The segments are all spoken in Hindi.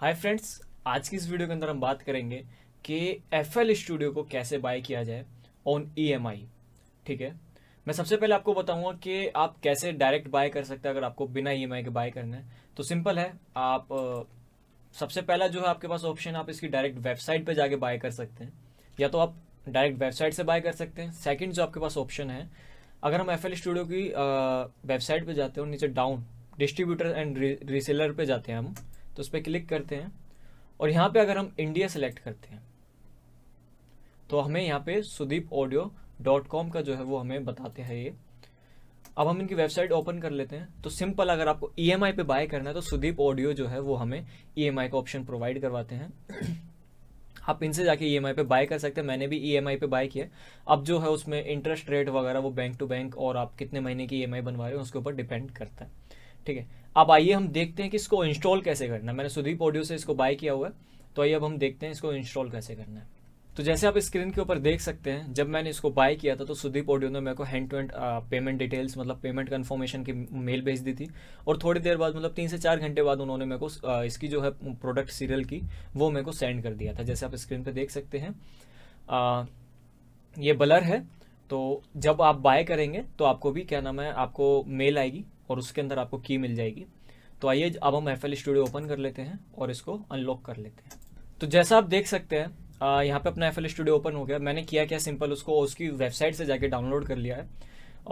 हाय फ्रेंड्स आज की इस वीडियो के अंदर हम बात करेंगे कि एफ एल स्टूडियो को कैसे बाय किया जाए ऑन ई एम आई ठीक है मैं सबसे पहले आपको बताऊंगा कि आप कैसे डायरेक्ट बाय कर सकते हैं अगर आपको बिना ई एम आई के बाय करना है तो सिंपल है आप सबसे पहला जो है आपके पास ऑप्शन आप इसकी डायरेक्ट वेबसाइट पर जाके बाय कर सकते हैं या तो आप डायरेक्ट वेबसाइट से बाय कर सकते हैं सेकेंड जो आपके पास ऑप्शन है अगर हम एफ एल स्टूडियो की वेबसाइट पर जाते हैं नीचे डाउन डिस्ट्रीब्यूटर एंड रिसेलर पर जाते हैं हम तो उस पर क्लिक करते हैं और यहाँ पे अगर हम इंडिया सेलेक्ट करते हैं तो हमें यहाँ पे सुदीप ऑडियो डॉट कॉम का जो है वो हमें बताते हैं ये अब हम इनकी वेबसाइट ओपन कर लेते हैं तो सिंपल अगर आपको ई एम आई पे बाय करना है तो सुदीप ऑडियो जो है वो हमें ई एम आई का ऑप्शन प्रोवाइड करवाते हैं आप इनसे जाके ई एम आई पे बाय कर सकते हैं मैंने भी ई एम आई पे बाय किया अब जो है उसमें इंटरेस्ट रेट वगैरह वो बैंक टू बैंक और आप कितने महीने की ई e एम आई बनवा रहे हो उसके ऊपर डिपेंड करता है ठीक है अब आइए हम देखते हैं कि इसको इंस्टॉल कैसे करना है मैंने सुदीप ऑडियो से इसको बाय किया हुआ है तो आइए अब हम देखते हैं इसको इंस्टॉल कैसे करना है तो जैसे आप स्क्रीन के ऊपर देख सकते हैं जब मैंने इसको बाय किया था तो सुदीप ऑडियो ने मेरे को hand to hand payment details मतलब पेमेंट कन्फर्मेशन की मेल भेज दी थी और थोड़ी देर बाद मतलब तीन से चार घंटे बाद उन्होंने मेरे को इसकी जो है प्रोडक्ट सीरियल की वो मेरे को सेंड कर दिया था जैसे आप स्क्रीन पर देख सकते हैं आ, ये बलर है तो जब आप बाय करेंगे तो आपको भी क्या नाम है आपको मेल आएगी और उसके अंदर आपको की मिल जाएगी तो आइए अब हम एफ स्टूडियो ओपन कर लेते हैं और इसको अनलॉक कर लेते हैं तो जैसा आप देख सकते हैं यहाँ पे अपना एफ स्टूडियो ओपन हो गया मैंने किया क्या सिंपल उसको उसकी वेबसाइट से जाके डाउनलोड कर लिया है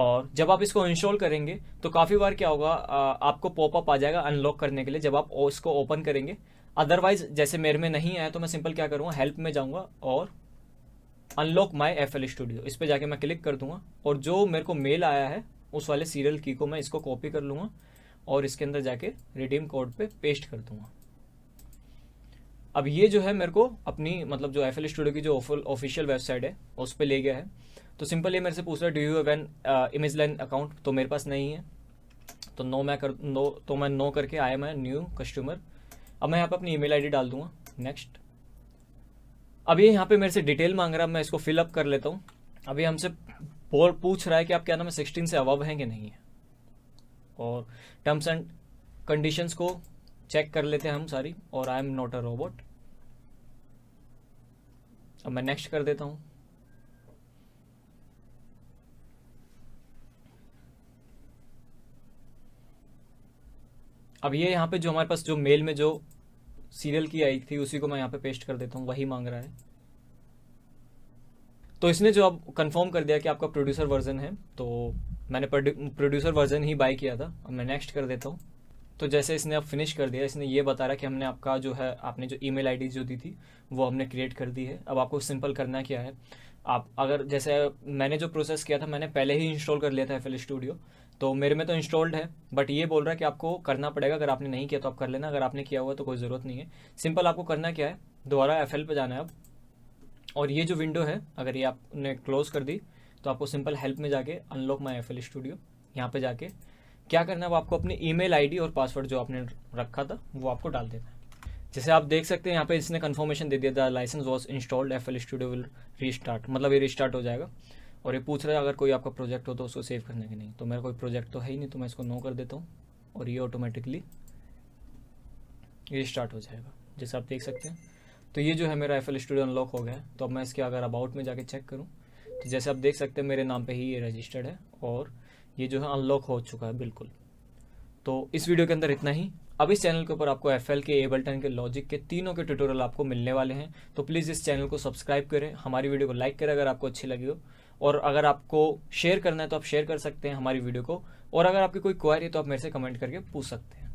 और जब आप इसको इंस्टॉल करेंगे तो काफ़ी बार क्या होगा आ, आपको पॉपअप आ जाएगा अनलॉक करने के लिए जब आप इसको ओपन करेंगे अदरवाइज जैसे मेरे में नहीं आया तो मैं सिंपल क्या करूँगा हेल्प में जाऊँगा और अनलॉक माई एफ स्टूडियो इस पर जाके मैं क्लिक कर दूंगा और जो मेरे को मेल आया है उस वाले सीरियल की को मैं इसको कॉपी कर लूँगा और इसके अंदर जाके रिडीम कोड पे पेस्ट कर दूंगा अब ये जो है मेरे को अपनी मतलब जो एफ स्टूडियो की जो ऑफिशियल वेबसाइट है उस पर ले गया है तो सिंपल ये मेरे से पूछ रहा है do you have an image line account तो मेरे पास नहीं है तो नो मैं कर नो तो मैं नो करके आया मैं न्यू कस्टमर अब मैं यहाँ पर अपनी ईमेल आईडी डाल दूंगा नेक्स्ट अब ये यहाँ पे मेरे से डिटेल मांग रहा है मैं इसको फिलअप कर लेता हूँ अभी हमसे पोल पूछ रहा है कि आप क्या नाम है सिक्सटीन से अवब हैं कि नहीं है और टर्म्स एंड कंडीशंस को चेक कर लेते हैं हम सारी और I am not a robot अब मैं नेक्स्ट कर देता हूँ अब ये यहाँ पे जो हमारे पास जो मेल में जो सीरियल की आई थी उसी को मैं यहाँ पे पेस्ट कर देता हूँ वही मांग रहा है तो इसने जो अब कन्फर्म कर दिया कि आपका प्रोड्यूसर वर्जन है तो मैंने प्रोड्यूसर वर्जन ही बाई किया था अब मैं नेक्स्ट कर देता हूँ तो जैसे इसने अब फिनिश कर दिया इसने ये बता रहा कि हमने आपका जो है आपने जो ईमेल आईडी जो दी थी वो हमने क्रिएट कर दी है अब आपको सिंपल करना क्या है आप अगर जैसे मैंने जो प्रोसेस किया था मैंने पहले ही इंस्टॉल कर लिया था एफ स्टूडियो तो मेरे में तो इंस्टॉल्ड है बट ये बोल रहा है कि आपको करना पड़ेगा अगर आपने नहीं किया तो आप कर लेना अगर आपने किया हुआ तो कोई ज़रूरत नहीं है सिंपल आपको करना क्या है दोबारा एफ पे जाना है अब और ये जो विंडो है अगर ये आपने क्लोज़ कर दी तो आपको सिंपल हेल्प में जाके अनलॉक माई एफ स्टूडियो यहाँ पर जाके क्या करना है वो आपको अपने ईमेल आईडी और पासवर्ड जो आपने रखा था वो आपको डाल देना है जैसे आप देख सकते हैं यहाँ पे इसने कन्फर्मेशन दे दिया था licence was installed F L studio will restart मतलब ये रिस्टार्ट हो जाएगा और ये पूछ रहा है अगर कोई आपका प्रोजेक्ट हो तो उसको सेव करने के नहीं तो मेरा कोई प्रोजेक्ट तो है ही नहीं तो मैं इसको नो कर देता हूँ और ये ऑटोमेटिकली रिस्टार्ट हो जाएगा जैसे आप देख सकते हैं तो ये जो है मेरा एफ स्टूडियो अनलॉक हो गया है तो अब मैं इसके अगर अबाउट में जाके चेक करूँ तो जैसे आप देख सकते हैं मेरे नाम पे ही ये रजिस्टर्ड है और ये जो है अनलॉक हो चुका है बिल्कुल तो इस वीडियो के अंदर इतना ही अब इस चैनल के ऊपर आपको एफ के एबल्टन के लॉजिक के तीनों के ट्यूटोरियल आपको मिलने वाले हैं तो प्लीज़ इस चैनल को सब्सक्राइब करें हमारी वीडियो को लाइक करें अगर आपको अच्छी लगी हो और अगर आपको शेयर करना है तो आप शेयर कर सकते हैं हमारी वीडियो को और अगर आपकी कोई क्वारी है तो आप मेरे से कमेंट करके पूछ सकते हैं